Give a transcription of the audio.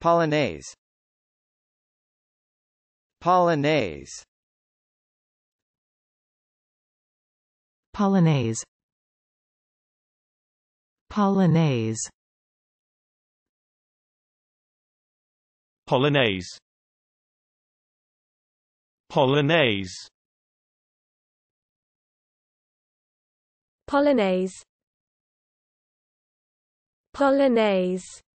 Polonaise Polonaise Polonaise Polonaise Polonaise Polonaise Polonaise Polonaise